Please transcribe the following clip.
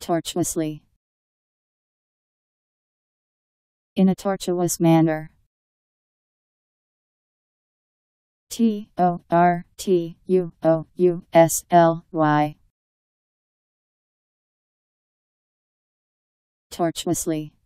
tortuously in a tortuous manner. T O R T U O U S L Y tortuously